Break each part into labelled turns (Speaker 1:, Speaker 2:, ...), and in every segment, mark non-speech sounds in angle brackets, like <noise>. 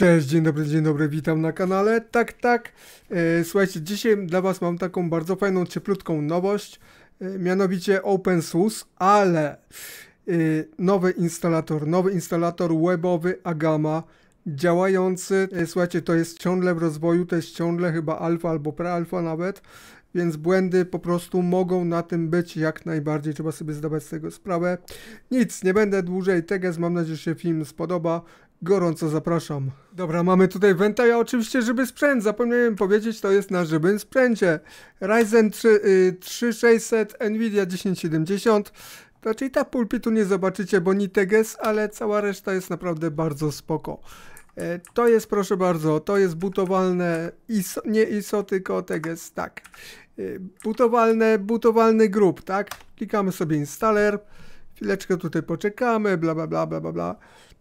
Speaker 1: Cześć, dzień dobry, dzień dobry, witam na kanale. Tak, tak. E, słuchajcie, dzisiaj dla Was mam taką bardzo fajną, cieplutką nowość, e, mianowicie OpenSUSE, ale e, nowy instalator, nowy instalator webowy Agama działający. Słuchajcie, to jest ciągle w rozwoju, to jest ciągle chyba alfa albo prealfa nawet, więc błędy po prostu mogą na tym być jak najbardziej, trzeba sobie zdawać z tego sprawę. Nic, nie będę dłużej teges, mam nadzieję, że się film spodoba. Gorąco zapraszam. Dobra, mamy tutaj Venta, ja oczywiście żeby sprzęt, zapomniałem powiedzieć, to jest na żywym sprzęcie. Ryzen 3, y, 3600, Nvidia 1070. Raczej ta pulpitu nie zobaczycie, bo nitek teges, ale cała reszta jest naprawdę bardzo spoko. E, to jest, proszę bardzo, to jest butowalne, ISO, nie ISO, tylko teges, tak. E, butowalne, butowalny grób, tak? Klikamy sobie installer, chwileczkę tutaj poczekamy, bla bla bla bla bla bla.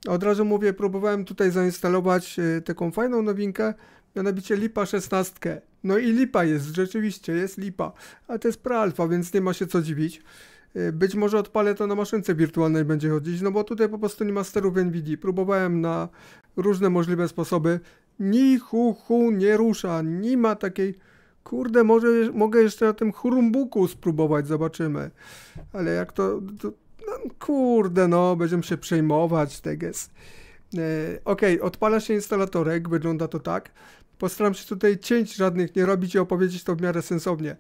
Speaker 1: Od razu mówię, próbowałem tutaj zainstalować y, taką fajną nowinkę, mianowicie Lipa 16. No i lipa jest, rzeczywiście jest lipa, a to jest prealfa, więc nie ma się co dziwić. Y, być może odpalę to na maszynce wirtualnej będzie chodzić, no bo tutaj po prostu nie ma sterów NVIDII. Próbowałem na różne możliwe sposoby. Ni hu hu nie rusza, nie ma takiej... Kurde, może mogę jeszcze na tym churumbuku spróbować, zobaczymy. Ale jak to, to no, kurde, no, będziemy się przejmować, teges. Tak e, ok, odpala się instalatorek, wygląda to tak. Postaram się tutaj cięć żadnych nie robić i opowiedzieć to w miarę sensownie.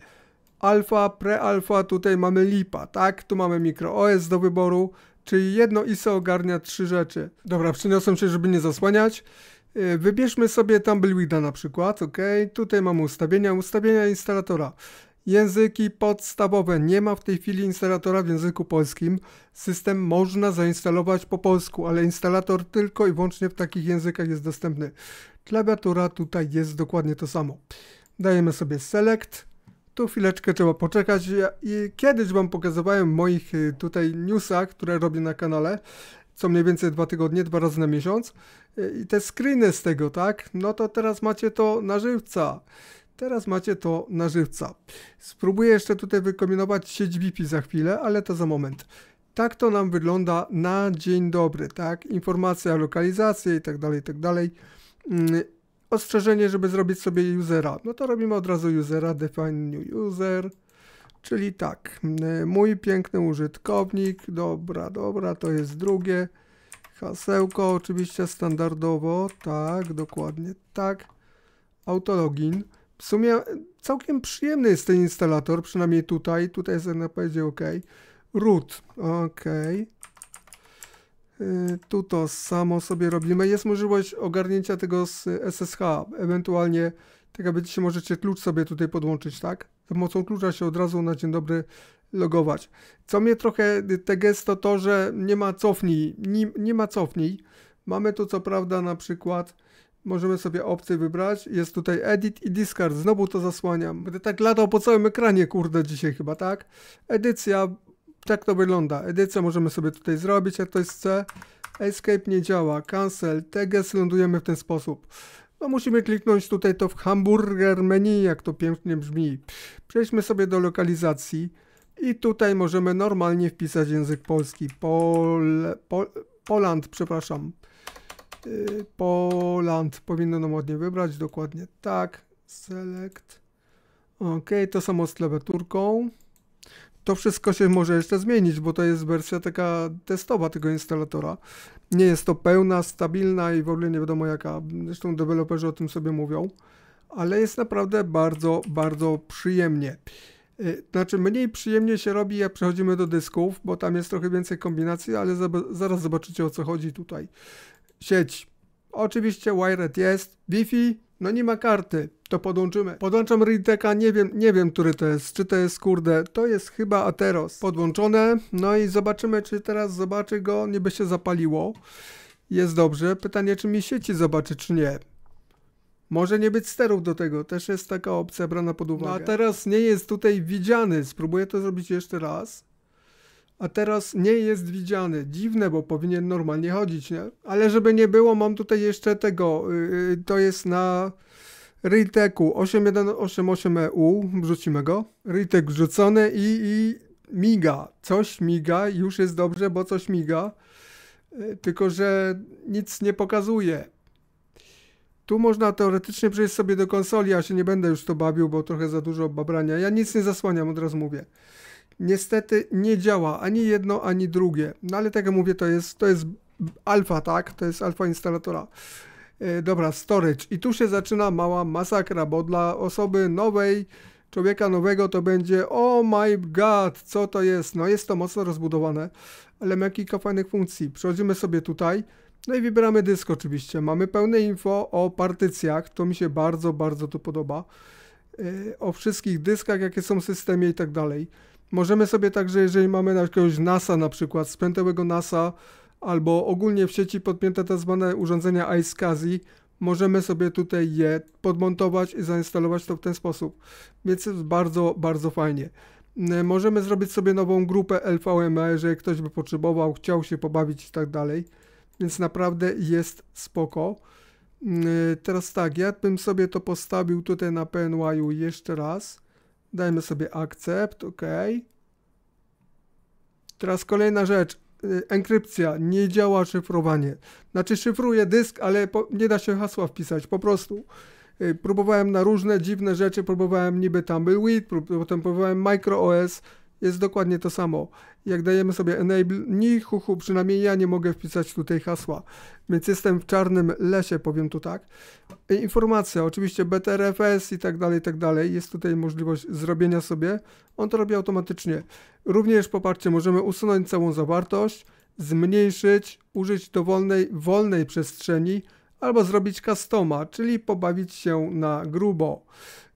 Speaker 1: Alfa, pre-alfa. tutaj mamy lipa, tak? Tu mamy mikro OS do wyboru, czyli jedno ISO ogarnia trzy rzeczy. Dobra, Przyniosłem się, żeby nie zasłaniać. E, wybierzmy sobie Tumbleweeda na przykład, ok? Tutaj mamy ustawienia, ustawienia instalatora. Języki podstawowe. Nie ma w tej chwili instalatora w języku polskim. System można zainstalować po polsku, ale instalator tylko i wyłącznie w takich językach jest dostępny. Klawiatura tutaj jest dokładnie to samo. Dajemy sobie select. Tu chwileczkę trzeba poczekać. Ja, kiedyś Wam pokazywałem moich y, tutaj newsach, które robię na kanale, co mniej więcej dwa tygodnie, dwa razy na miesiąc. Y, I te screeny z tego, tak? No to teraz macie to na żywca. Teraz macie to na żywca. Spróbuję jeszcze tutaj wykombinować sieć BP za chwilę, ale to za moment. Tak to nam wygląda na dzień dobry, tak? Informacja o lokalizacji i tak dalej, i tak dalej. Mm, ostrzeżenie, żeby zrobić sobie usera. No to robimy od razu usera, define new user. Czyli tak, mm, mój piękny użytkownik, dobra, dobra, to jest drugie. Hasełko oczywiście standardowo, tak, dokładnie tak. Autologin w sumie całkiem przyjemny jest ten instalator, przynajmniej tutaj. Tutaj jest na powiedzie OK. Root, OK. Y, tu to samo sobie robimy. Jest możliwość ogarnięcia tego z SSH. Ewentualnie, tak jak będziecie, możecie klucz sobie tutaj podłączyć, tak? Z pomocą klucza się od razu na dzień dobry logować. Co mnie trochę te gesto to, że nie ma cofnij. Nie, nie ma cofnij. Mamy tu co prawda na przykład Możemy sobie opcję wybrać. Jest tutaj edit i discard. Znowu to zasłaniam. Będę tak latał po całym ekranie, kurde, dzisiaj chyba, tak? Edycja. Tak to wygląda. Edycja możemy sobie tutaj zrobić, jak ktoś chce. Escape nie działa. Cancel. TGS lądujemy w ten sposób. No musimy kliknąć tutaj to w hamburger menu, jak to pięknie brzmi. Przejdźmy sobie do lokalizacji. I tutaj możemy normalnie wpisać język polski. Pol, Pol, Poland, przepraszam. Y, Poland powinno nam ładnie wybrać, dokładnie tak, select. Ok, to samo z klawiaturką. To wszystko się może jeszcze zmienić, bo to jest wersja taka testowa tego instalatora. Nie jest to pełna, stabilna i w ogóle nie wiadomo jaka. Zresztą deweloperzy o tym sobie mówią. Ale jest naprawdę bardzo, bardzo przyjemnie. Y, znaczy mniej przyjemnie się robi jak przechodzimy do dysków, bo tam jest trochę więcej kombinacji, ale zaraz zobaczycie o co chodzi tutaj sieć. Oczywiście wired jest, Wi-Fi, no nie ma karty, to podłączymy. Podłączam Rideka, nie wiem, nie wiem, który to jest, czy to jest, kurde, to jest chyba Ateros. Podłączone, no i zobaczymy, czy teraz zobaczy go, niby się zapaliło. Jest dobrze, pytanie, czy mi sieci zobaczy, czy nie. Może nie być sterów do tego, też jest taka opcja brana pod uwagę. No a teraz nie jest tutaj widziany, spróbuję to zrobić jeszcze raz a teraz nie jest widziany. Dziwne, bo powinien normalnie chodzić, nie? Ale żeby nie było, mam tutaj jeszcze tego, yy, to jest na Riteku 8188EU, e wrzucimy go. Ritek wrzucony i, i miga, coś miga, już jest dobrze, bo coś miga, yy, tylko że nic nie pokazuje. Tu można teoretycznie przejść sobie do konsoli, ja się nie będę już to bawił, bo trochę za dużo babrania. Ja nic nie zasłaniam, od razu mówię niestety nie działa ani jedno, ani drugie. No ale tak jak mówię, to jest, to jest alfa, tak? To jest alfa instalatora. E, dobra, storage. I tu się zaczyna mała masakra, bo dla osoby nowej, człowieka nowego to będzie oh my god, co to jest? No jest to mocno rozbudowane, ale ma kilka fajnych funkcji. Przechodzimy sobie tutaj. No i wybieramy dysk oczywiście. Mamy pełne info o partycjach. To mi się bardzo, bardzo tu podoba. E, o wszystkich dyskach, jakie są w systemie i tak dalej. Możemy sobie także, jeżeli mamy jakiegoś NASA na przykład, spętałego NASA, albo ogólnie w sieci podpięte tak zwane urządzenia iSCSI, możemy sobie tutaj je podmontować i zainstalować to w ten sposób. Więc jest bardzo, bardzo fajnie. Możemy zrobić sobie nową grupę LVME, jeżeli ktoś by potrzebował, chciał się pobawić i tak dalej. Więc naprawdę jest spoko. Teraz tak, ja bym sobie to postawił tutaj na pny jeszcze raz. Dajmy sobie akcept, ok. Teraz kolejna rzecz. Y, enkrypcja. Nie działa szyfrowanie. Znaczy szyfruje dysk, ale po, nie da się hasła wpisać, po prostu. Y, próbowałem na różne dziwne rzeczy, próbowałem niby Tumbleweed, potem próbowałem MicroOS, jest dokładnie to samo. Jak dajemy sobie enable, ni huhu, przynajmniej ja nie mogę wpisać tutaj hasła, więc jestem w czarnym lesie, powiem tu tak. Informacja, oczywiście BTRFS i tak dalej, i tak dalej, jest tutaj możliwość zrobienia sobie, on to robi automatycznie. Również popatrzcie, możemy usunąć całą zawartość, zmniejszyć, użyć dowolnej, wolnej przestrzeni, albo zrobić customa, czyli pobawić się na grubo.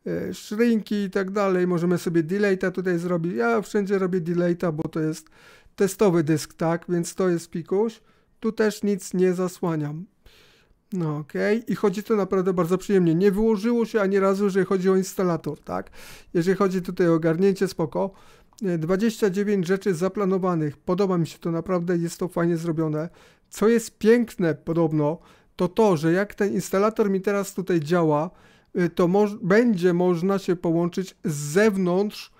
Speaker 1: E, szrynki i tak dalej. Możemy sobie delayta tutaj zrobić. Ja wszędzie robię delayta bo to jest testowy dysk, tak? Więc to jest pikuś. Tu też nic nie zasłaniam. No ok i chodzi to naprawdę bardzo przyjemnie. Nie wyłożyło się ani razu, że chodzi o instalator, tak? Jeżeli chodzi tutaj o ogarnięcie, spoko. 29 e, rzeczy zaplanowanych. Podoba mi się to naprawdę, jest to fajnie zrobione. Co jest piękne podobno, to to, że jak ten instalator mi teraz tutaj działa, Y, to mo będzie można się połączyć z zewnątrz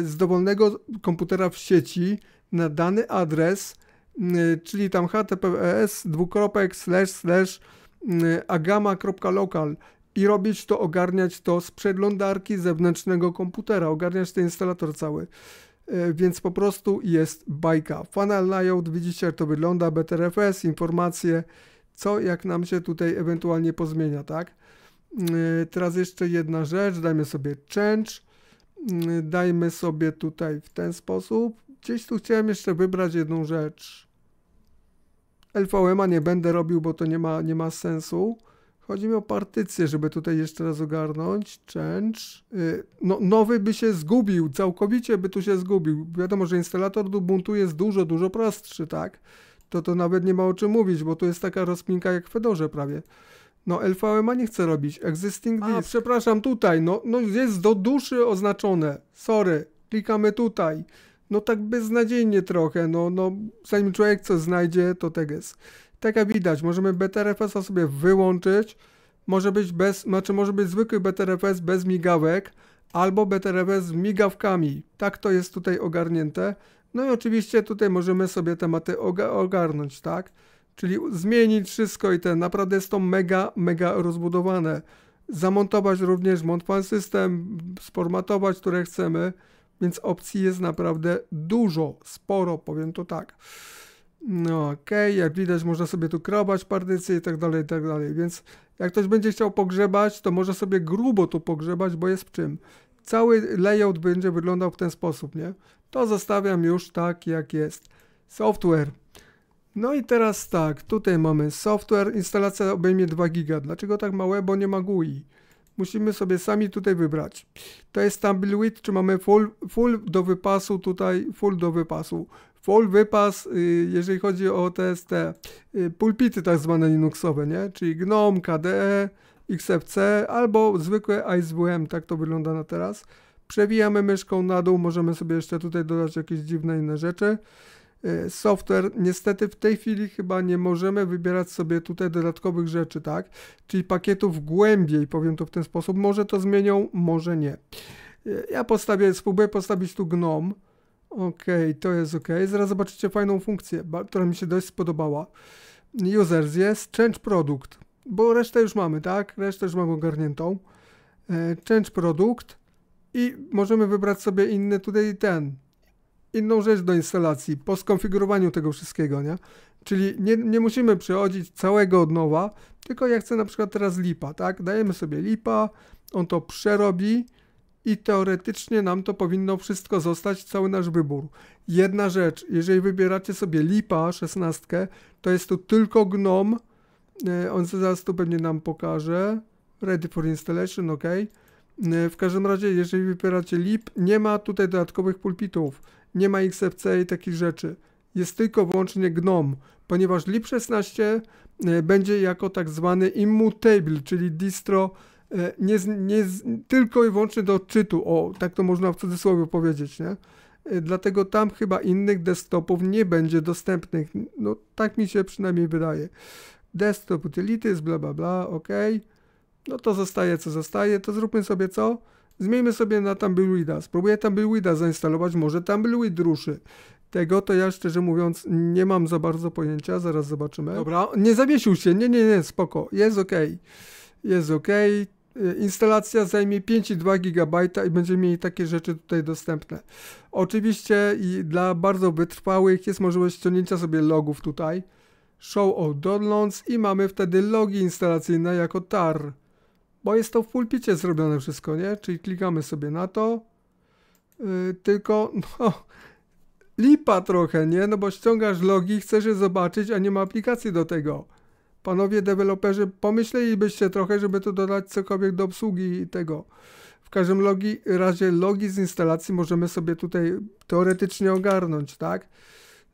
Speaker 1: y, z dowolnego komputera w sieci na dany adres, y, czyli tam https dwukropek slash slash agama.local i robić to, ogarniać to z przeglądarki zewnętrznego komputera, ogarniać ten instalator cały. Więc po prostu jest bajka. Funnel layout, widzicie jak to wygląda, BTRFS, informacje, co jak nam się tutaj ewentualnie pozmienia, tak? Y, teraz jeszcze jedna rzecz, dajmy sobie change, y, dajmy sobie tutaj w ten sposób. Gdzieś tu chciałem jeszcze wybrać jedną rzecz. LVM-a nie będę robił, bo to nie ma, nie ma sensu. Chodzi mi o partycję, żeby tutaj jeszcze raz ogarnąć. Change. Y, no, nowy by się zgubił, całkowicie by tu się zgubił. Wiadomo, że instalator Ubuntu jest dużo, dużo prostszy, tak? To to nawet nie ma o czym mówić, bo tu jest taka rozpinka jak w Fedorze prawie. No, LVMA nie chce robić. Existing A, przepraszam, tutaj. No, no jest do duszy oznaczone. Sorry. Klikamy tutaj. No tak beznadziejnie trochę. No, no zanim człowiek coś znajdzie, to tak jest. Tak jak widać, możemy BTRFS-a sobie wyłączyć. Może być bez, znaczy może być zwykły BTRFS bez migawek albo BTRFS z migawkami. Tak to jest tutaj ogarnięte. No i oczywiście tutaj możemy sobie tematy ogarnąć, tak? Czyli zmienić wszystko i ten, naprawdę jest to mega, mega rozbudowane. Zamontować również Montpan System, sformatować, które chcemy, więc opcji jest naprawdę dużo, sporo, powiem to tak. No okej, okay. jak widać można sobie tu krobać partycje i tak dalej, i tak dalej, więc jak ktoś będzie chciał pogrzebać, to może sobie grubo tu pogrzebać, bo jest w czym. Cały layout będzie wyglądał w ten sposób, nie? To zostawiam już tak, jak jest. Software. No i teraz tak, tutaj mamy software, instalacja obejmie 2 giga. Dlaczego tak małe? Bo nie ma GUI. Musimy sobie sami tutaj wybrać. To jest tam czy mamy full, full do wypasu, tutaj full do wypasu. Full wypas, y, jeżeli chodzi o te, te y, pulpity tak zwane linuxowe, nie? Czyli GNOME, KDE, XFC albo zwykłe ISWM, tak to wygląda na teraz. Przewijamy myszką na dół, możemy sobie jeszcze tutaj dodać jakieś dziwne inne rzeczy. Y, software. Niestety w tej chwili chyba nie możemy wybierać sobie tutaj dodatkowych rzeczy, tak? Czyli pakietów głębiej, powiem to w ten sposób. Może to zmienią, może nie. Y, ja postawię, spróbuję postawić tu GNOME. OK, to jest OK. Zaraz zobaczycie fajną funkcję, która mi się dość spodobała. Users jest change product, bo resztę już mamy, tak? Resztę już mamy ogarniętą. Y, change product i możemy wybrać sobie inny tutaj ten inną rzecz do instalacji po skonfigurowaniu tego wszystkiego, nie? Czyli nie, nie musimy przechodzić całego od nowa, tylko ja chcę na przykład teraz lipa, tak? Dajemy sobie lipa, on to przerobi i teoretycznie nam to powinno wszystko zostać, cały nasz wybór. Jedna rzecz, jeżeli wybieracie sobie lipa 16, to jest tu tylko GNOME, on zaraz tu pewnie nam pokaże, ready for installation, ok. E, w każdym razie, jeżeli wybieracie lip, nie ma tutaj dodatkowych pulpitów nie ma XFC i takich rzeczy. Jest tylko wyłącznie GNOME, ponieważ lib16 e, będzie jako tak zwany immutable, czyli distro e, nie, nie, tylko i wyłącznie do czytu, o, tak to można w cudzysłowie powiedzieć, nie? E, dlatego tam chyba innych desktopów nie będzie dostępnych, no tak mi się przynajmniej wydaje. Desktop utilities, bla bla bla, ok. No to zostaje co zostaje, to zróbmy sobie co? Zmieńmy sobie na Tumbleweeda. Spróbuję Tumbleweeda zainstalować, może Tumbleweed ruszy. Tego to ja szczerze mówiąc nie mam za bardzo pojęcia, zaraz zobaczymy. Dobra, nie zawiesił się, nie, nie, nie, spoko, jest ok. Jest ok. Instalacja zajmie 5,2 GB i będziemy mieli takie rzeczy tutaj dostępne. Oczywiście i dla bardzo wytrwałych jest możliwość ściągnięcia sobie logów tutaj. Show all downloads i mamy wtedy logi instalacyjne jako tar bo jest to w pulpicie zrobione wszystko, nie? Czyli klikamy sobie na to, yy, tylko <laughs> no, lipa trochę, nie? No bo ściągasz logi, chcesz je zobaczyć, a nie ma aplikacji do tego. Panowie deweloperzy, pomyślelibyście trochę, żeby tu dodać cokolwiek do obsługi tego. W każdym logi, razie logi z instalacji możemy sobie tutaj teoretycznie ogarnąć, tak?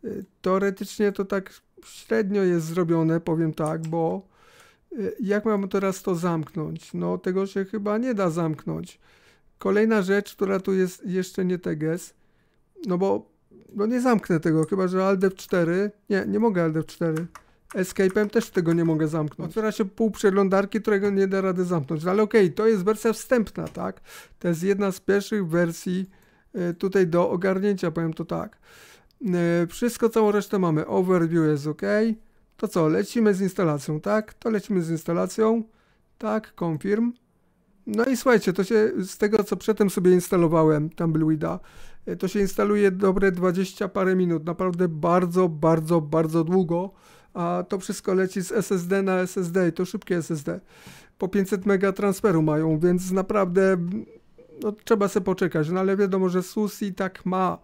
Speaker 1: Y, teoretycznie to tak średnio jest zrobione, powiem tak, bo Y, jak mam teraz to zamknąć? No, tego się chyba nie da zamknąć. Kolejna rzecz, która tu jest jeszcze nie teges, no bo no nie zamknę tego, chyba że Alt 4 Nie, nie mogę Alt 4 Escape'em też tego nie mogę zamknąć. Otwiera się pół przeglądarki, którego nie da rady zamknąć. Ale okej, okay, to jest wersja wstępna, tak? To jest jedna z pierwszych wersji y, tutaj do ogarnięcia, powiem to tak. Y, wszystko, całą resztę mamy. Overview jest ok. To co, lecimy z instalacją, tak? To lecimy z instalacją. Tak, confirm. No i słuchajcie, to się z tego co przedtem sobie instalowałem Tumbleweeda, e, to się instaluje dobre 20 parę minut, naprawdę bardzo, bardzo, bardzo długo, a to wszystko leci z SSD na SSD i to szybkie SSD. Po 500 mega transferu mają, więc naprawdę no, trzeba sobie poczekać, no ale wiadomo, że SUSI tak ma,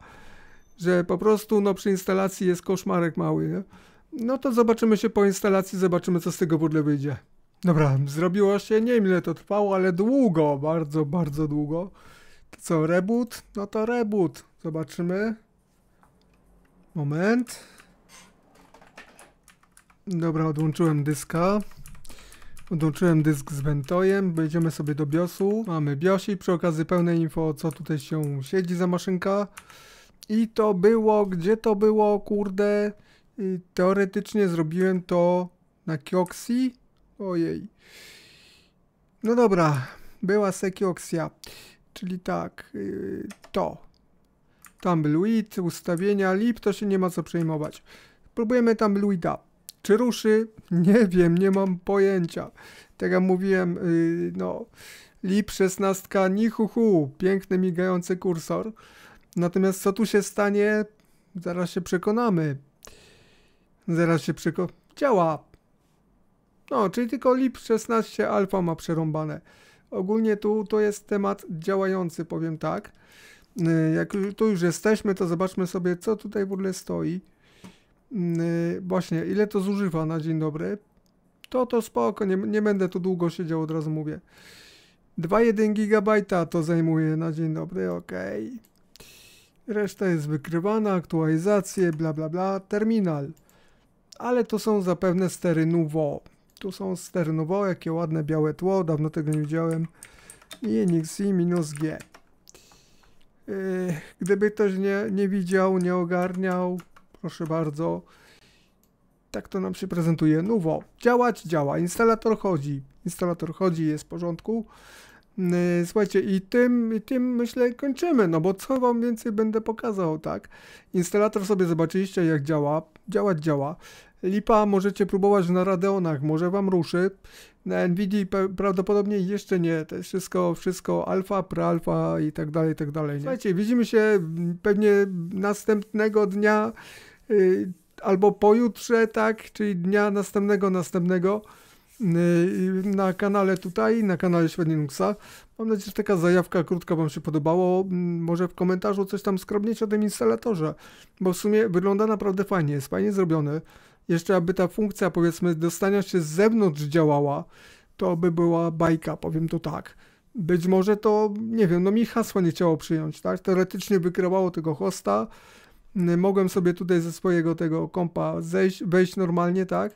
Speaker 1: że po prostu no, przy instalacji jest koszmarek mały, nie? No to zobaczymy się po instalacji, zobaczymy co z tego pudle wyjdzie. Dobra, zrobiło się, nie wiem ile to trwało, ale długo, bardzo, bardzo długo. To co, reboot? No to reboot. Zobaczymy. Moment. Dobra, odłączyłem dyska. Odłączyłem dysk z Ventojem, wejdziemy sobie do BIOSu. Mamy BIOSi, przy okazji pełne info, co tutaj się siedzi za maszynka. I to było, gdzie to było, kurde... Y, teoretycznie zrobiłem to na Kioksi. Ojej. No dobra, była sekioksja. Czyli tak, yy, to. Tumbleweed, ustawienia, lip, to się nie ma co przejmować. Próbujemy Tumbleweeda. Czy ruszy? Nie wiem, nie mam pojęcia. Tak jak mówiłem, yy, no... Lip 16, nichuchu, piękny migający kursor. Natomiast co tu się stanie? Zaraz się przekonamy. Zaraz się przyko... Działa! No, czyli tylko LIP-16 alfa ma przerąbane. Ogólnie tu to jest temat działający, powiem tak. Y, jak tu już jesteśmy, to zobaczmy sobie, co tutaj w ogóle stoi. Y, właśnie, ile to zużywa na dzień dobry. To to spoko, nie, nie będę tu długo siedział, od razu mówię. 2,1 GB to zajmuje na dzień dobry, ok. Reszta jest wykrywana, aktualizacje, bla bla bla, terminal ale to są zapewne stery Nuvo. Tu są stery Nuvo, jakie ładne białe tło, dawno tego nie widziałem. minus g gdyby ktoś nie, nie widział, nie ogarniał, proszę bardzo. Tak to nam się prezentuje. Nuwo. Działać działa. Instalator chodzi. Instalator chodzi, jest w porządku. Yy, słuchajcie, i tym, i tym myślę kończymy, no bo co wam więcej będę pokazał, tak? Instalator sobie zobaczyliście jak działa, działać działa. Lipa możecie próbować na Radeonach, może wam ruszy. Na NVIDII prawdopodobnie jeszcze nie, to jest wszystko, wszystko alfa, prealfa i tak dalej, i tak dalej. Nie? Słuchajcie, widzimy się pewnie następnego dnia yy, albo pojutrze, tak? Czyli dnia następnego, następnego. Y, na kanale tutaj, na kanale Średni Mam nadzieję, że taka zajawka krótka Wam się podobało. Mm, może w komentarzu coś tam skromnieć o tym instalatorze, bo w sumie wygląda naprawdę fajnie, jest fajnie zrobiony. Jeszcze aby ta funkcja, powiedzmy, dostania się z zewnątrz działała, to by była bajka, powiem to tak. Być może to, nie wiem, no mi hasło nie chciało przyjąć, tak? Teoretycznie wykrywało tego hosta, mogłem sobie tutaj ze swojego tego kompa zejść, wejść normalnie, tak?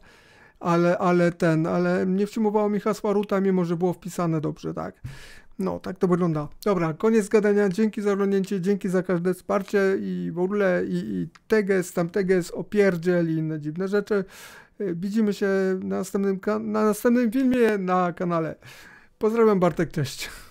Speaker 1: ale, ale ten, ale nie przyjmowało mi hasła ruta, mimo że było wpisane dobrze, tak. No, tak to wygląda. Dobra, koniec gadania. Dzięki za oglądanie, dzięki za każde wsparcie i w ogóle i, i teges, tam teges, opierdziel i inne dziwne rzeczy. Y, widzimy się na następnym, na następnym filmie na kanale. Pozdrawiam Bartek, cześć.